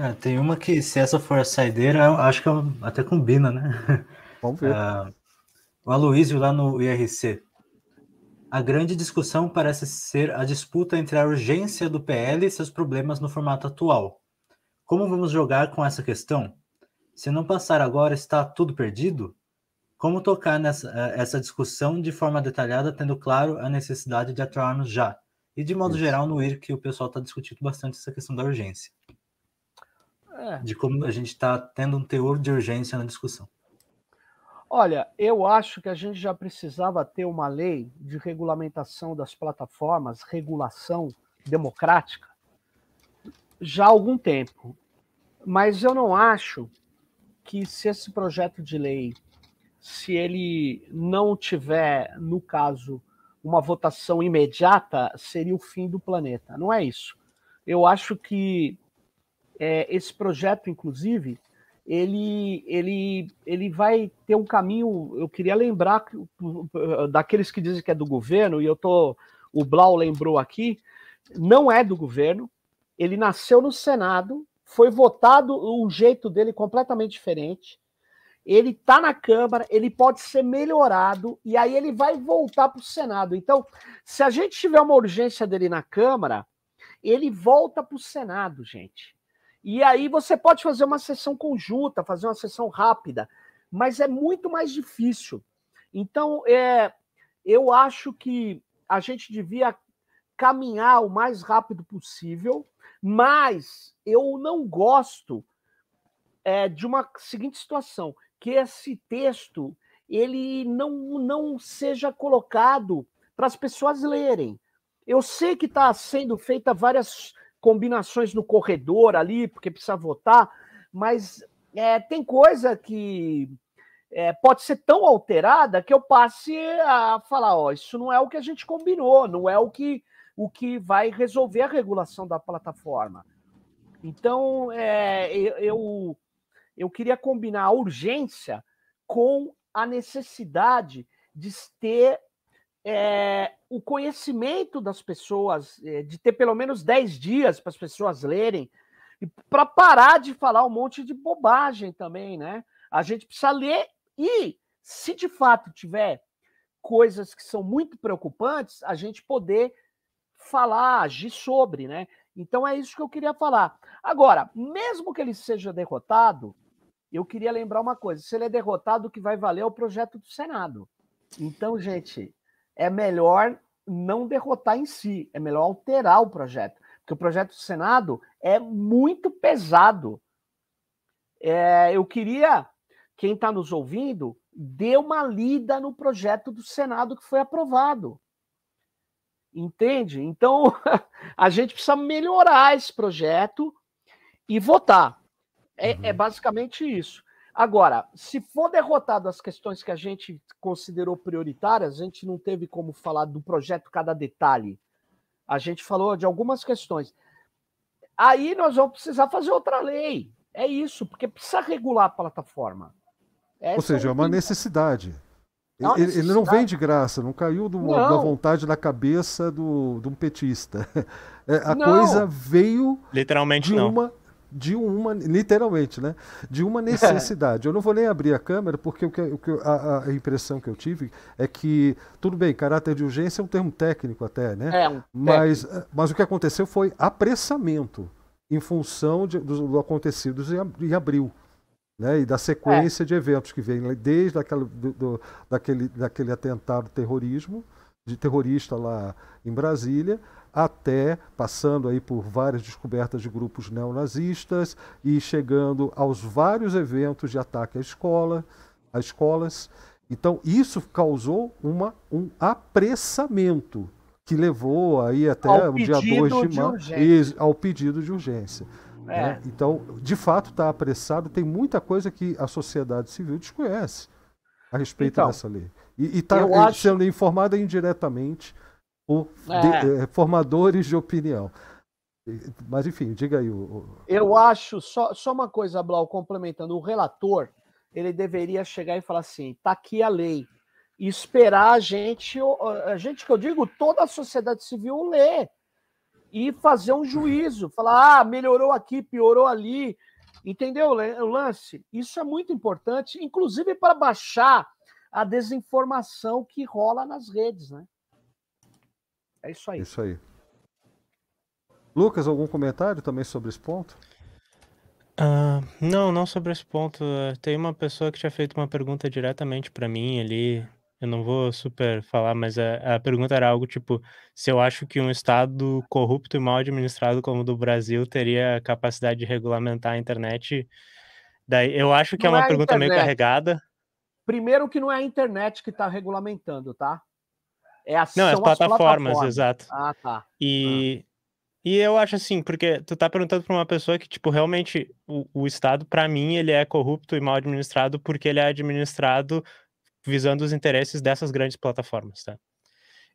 É, tem uma que, se essa for a saideira, acho que é até combina, né? Vamos ver. Uh, o Aloysio lá no IRC. A grande discussão parece ser a disputa entre a urgência do PL e seus problemas no formato atual. Como vamos jogar com essa questão? Se não passar agora, está tudo perdido? Como tocar nessa eh, essa discussão de forma detalhada, tendo claro a necessidade de atuarmos já? E, de modo Isso. geral, no IR, que o pessoal está discutindo bastante essa questão da urgência. É. De como a gente está tendo um teor de urgência na discussão. Olha, eu acho que a gente já precisava ter uma lei de regulamentação das plataformas, regulação democrática, já há algum tempo. Mas eu não acho que se esse projeto de lei, se ele não tiver, no caso, uma votação imediata, seria o fim do planeta. Não é isso. Eu acho que é, esse projeto, inclusive, ele, ele, ele vai ter um caminho. Eu queria lembrar eh, daqueles que dizem que é do governo, e eu tô. O Blau lembrou aqui, não é do governo, ele nasceu no Senado, foi votado um jeito dele completamente diferente. Ele está na Câmara, ele pode ser melhorado e aí ele vai voltar para o Senado. Então, se a gente tiver uma urgência dele na Câmara, ele volta para o Senado, gente. E aí você pode fazer uma sessão conjunta, fazer uma sessão rápida, mas é muito mais difícil. Então, é, eu acho que a gente devia caminhar o mais rápido possível, mas eu não gosto é, de uma seguinte situação, que esse texto ele não, não seja colocado para as pessoas lerem. Eu sei que está sendo feita várias combinações no corredor ali, porque precisa votar, mas é, tem coisa que é, pode ser tão alterada que eu passe a falar: ó, isso não é o que a gente combinou, não é o que, o que vai resolver a regulação da plataforma. Então, é, eu, eu queria combinar a urgência com a necessidade de ter é, o conhecimento das pessoas, é, de ter pelo menos 10 dias para as pessoas lerem, e para parar de falar um monte de bobagem também, né? A gente precisa ler e, se de fato tiver coisas que são muito preocupantes, a gente poder falar, agir sobre, né? Então é isso que eu queria falar. Agora, mesmo que ele seja derrotado, eu queria lembrar uma coisa: se ele é derrotado, o que vai valer é o projeto do Senado. Então, gente, é melhor não derrotar em si, é melhor alterar o projeto, porque o projeto do Senado é muito pesado. É, eu queria, quem está nos ouvindo, dê uma lida no projeto do Senado que foi aprovado. Entende? Então, a gente precisa melhorar esse projeto e votar. É, é uhum. é basicamente isso. Agora, se for derrotado as questões que a gente considerou prioritárias, a gente não teve como falar do projeto cada detalhe. A gente falou de algumas questões. Aí nós vamos precisar fazer outra lei. É isso, porque precisa regular a plataforma. Essa Ou seja, é uma, é necessidade. necessidade. É ele, não vem de graça, não caiu do, não. da vontade da cabeça do, de um petista. É, a não. coisa veio Literalmente de não. uma de uma, literalmente, né? De uma necessidade. eu não vou nem abrir a câmera, porque o que, o que a, a, impressão que eu tive é que, tudo bem, caráter de urgência é um termo técnico até, né? É um mas, eh, mas o que aconteceu foi apressamento em função de, do, acontecido em abril. Né, e da sequência é. de eventos que vem desde aquela, do, do, daquele, daquele atentado terrorismo de terrorista lá em Brasília, até passando aí por várias descobertas de grupos neonazistas e chegando aos vários eventos de ataque à escola, às escolas. Então isso causou uma, um apressamento que levou aí até o dia 2 de março ao pedido de urgência. É. Né? Então, de fato, está apressado. Tem muita coisa que a sociedade civil desconhece a respeito então, dessa lei. E está eh, acho... sendo informada indiretamente por é. de, eh, formadores de opinião. Mas, enfim, diga aí. O... Eu acho, só, só uma coisa, Blau, complementando, o relator, ele deveria chegar e falar assim, tá aqui a lei, e esperar a gente, a gente que eu digo, toda a sociedade civil ler, e fazer um juízo, falar, ah, melhorou aqui, piorou ali, Entendeu o lance? Isso é muito importante, inclusive para baixar a desinformação que rola nas redes, né? É isso aí. Isso aí. Lucas, algum comentário também sobre esse ponto? Uh, não, não sobre esse ponto. Tem uma pessoa que tinha feito uma pergunta diretamente para mim ali eu não vou super falar, mas a, a, pergunta era algo tipo: se eu acho que um Estado corrupto e mal administrado como o do Brasil teria capacidade de regulamentar a internet. Daí, eu acho que é não é uma é pergunta internet. meio carregada. Primeiro, que não é a internet que está regulamentando, tá? É a, não, é as plataformas, plataformas, exato. Ah, tá. E, ah. e eu acho assim, porque tu tá perguntando para uma pessoa que, tipo, realmente o, o Estado, para mim, ele é corrupto e mal administrado porque ele é administrado visando os interesses dessas grandes plataformas, tá?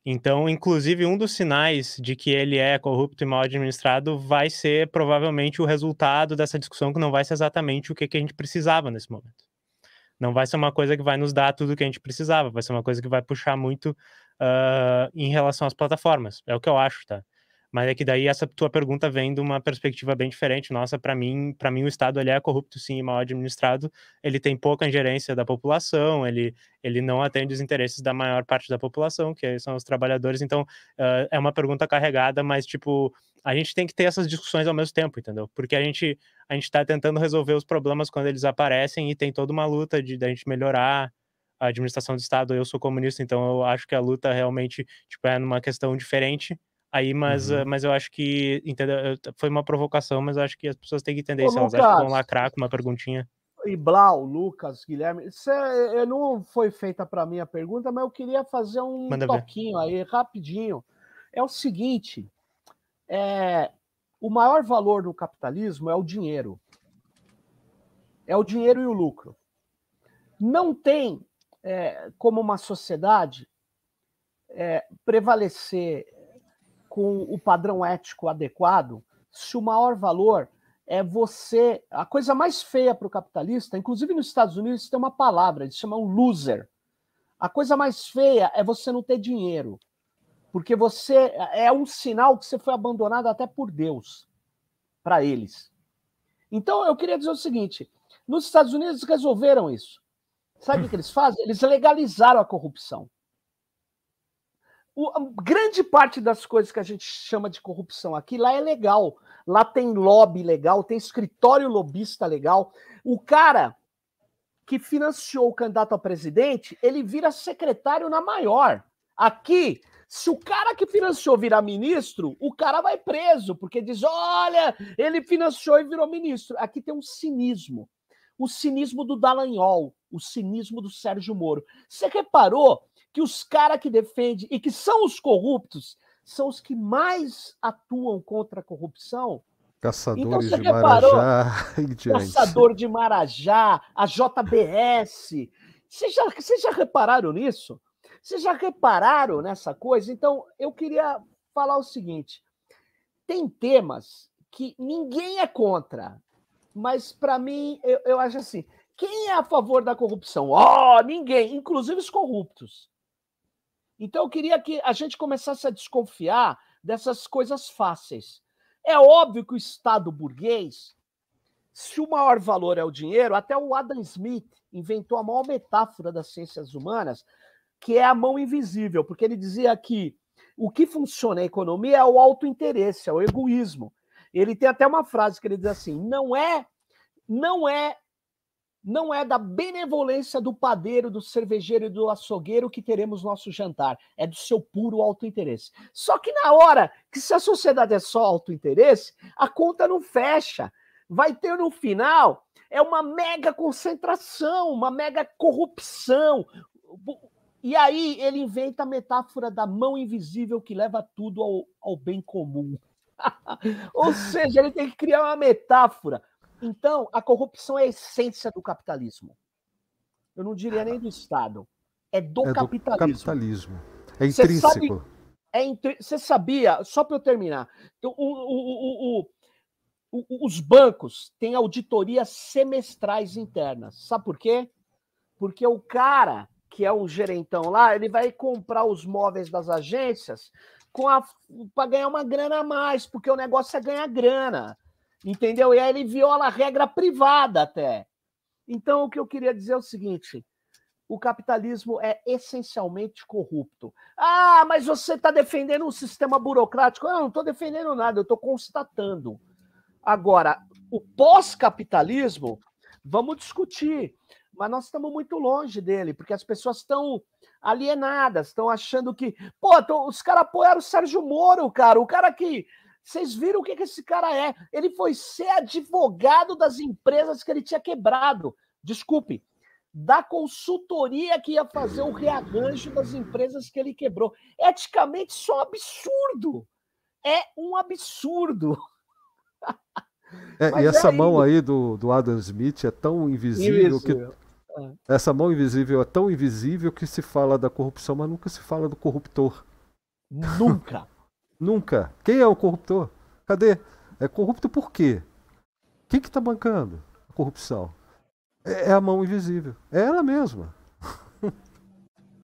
Então, inclusive, um dos sinais de que ele é corrupto e mal administrado vai ser provavelmente o resultado dessa discussão, que não vai ser exatamente o que, que a gente precisava nesse momento. Não vai ser uma coisa que vai nos dar tudo o que a gente precisava, vai ser uma coisa que vai puxar muito uh, em relação às plataformas. É o que eu acho, tá? Mas é que daí essa tua pergunta vem de uma perspectiva bem diferente. Nossa, para mim, para mim o Estado ele é corrupto sim e mal administrado. Ele tem pouca ingerência da população, ele, ele não atende os interesses da maior parte da população, que são os trabalhadores. Então, uh, é uma pergunta carregada, mas tipo, a gente tem que ter essas discussões ao mesmo tempo, entendeu? Porque a gente a gente está tentando resolver os problemas quando eles aparecem e tem toda uma luta de da gente melhorar a administração do Estado. Eu sou comunista, então eu acho que a luta realmente tipo é numa questão diferente aí, mas, uhum. Ah, mas eu acho que entendeu? foi uma provocação, mas eu acho que as pessoas têm que entender isso. se elas que vão lacrar com uma perguntinha. E Blau, Lucas, Guilherme, isso é, é, não foi feita para mim a pergunta, mas eu queria fazer um Manda toquinho ver. aí, rapidinho. É o seguinte, é, o maior valor no capitalismo é o dinheiro. É o dinheiro e o lucro. Não tem é, como uma sociedade é, prevalecer com o padrão ético adequado, se o maior valor é você. A coisa mais feia para o capitalista, inclusive nos Estados Unidos, tem uma palavra, eles chamam loser. A coisa mais feia é você não ter dinheiro, porque você é um sinal que você foi abandonado até por Deus, para eles. Então, eu queria dizer o seguinte: nos Estados Unidos eles resolveram isso. Sabe o que eles fazem? Eles legalizaram a corrupção o, grande parte das coisas que a gente chama de corrupção aqui, lá é legal. Lá tem lobby legal, tem escritório lobista legal. O cara que financiou o candidato a presidente, ele vira secretário na maior. Aqui, se o cara que financiou virar ministro, o cara vai preso, porque diz: olha, ele financiou e virou ministro. Aqui tem um cinismo. O cinismo do Dallagnol, o cinismo do Sérgio Moro. Você reparou que os caras que defendem e que são os corruptos são os que mais atuam contra a corrupção. Então, Caçadores então, de reparou? Marajá. Caçador de Marajá, a JBS. Vocês já, vocês já repararam nisso? Vocês já repararam nessa coisa? Então, eu queria falar o seguinte: tem temas que ninguém é contra, mas para mim, eu, eu acho assim: quem é a favor da corrupção? Oh, ninguém, inclusive os corruptos. Então, eu queria que a gente começasse a desconfiar dessas coisas fáceis. É óbvio que o Estado burguês, se o maior valor é o dinheiro, até o Adam Smith inventou a maior metáfora das ciências humanas, que é a mão invisível, porque ele dizia que o que funciona a economia é o autointeresse, é o egoísmo. Ele tem até uma frase que ele diz assim: não é não é não é da benevolência do padeiro, do cervejeiro e do açougueiro que teremos nosso jantar, é do seu puro interesse. Só que na hora que se a sociedade é só interesse, a conta não fecha. Vai ter no final é uma mega concentração, uma mega corrupção. E aí ele inventa a metáfora da mão invisível que leva tudo ao, ao bem comum. Ou seja, ele tem que criar uma metáfora então, a corrupção é a essência do capitalismo. Eu não diria nem do Estado. É do, é capitalismo. do capitalismo. É intrínseco. É você, é intri... sabia, só para eu terminar, o, o, o, os bancos têm auditorias semestrais internas. Sabe por quê? Porque o cara que é o gerentão lá, ele vai comprar os móveis das agências com a para ganhar uma grana a mais, porque o negócio é ganhar grana. Entendeu? E aí ele viola a regra privada até. Então, o que eu queria dizer é o seguinte: o capitalismo é essencialmente corrupto. Ah, mas você está defendendo um sistema burocrático. Eu não estou defendendo nada, eu estou constatando. Agora, o pós-capitalismo, vamos discutir, mas nós estamos muito longe dele, porque as pessoas estão alienadas, estão achando que. Pô, tô, os caras apoiaram o Sérgio Moro, cara, o cara que vocês viram o que, que esse cara é? Ele foi ser advogado das empresas que ele tinha quebrado. Desculpe, da consultoria que ia fazer o rearranjo das empresas que ele quebrou. Eticamente, isso é um absurdo. É um absurdo. É, e é essa é mão aí do, do Adam Smith é tão invisível, que. É. Essa mão invisível é tão invisível que se fala da corrupção, mas nunca se fala do corruptor. Nunca. Nunca. Quem é o corruptor? Cadê? É corrupto por quê? Quem que está bancando a corrupção? É, é a mão invisível. É ela mesma.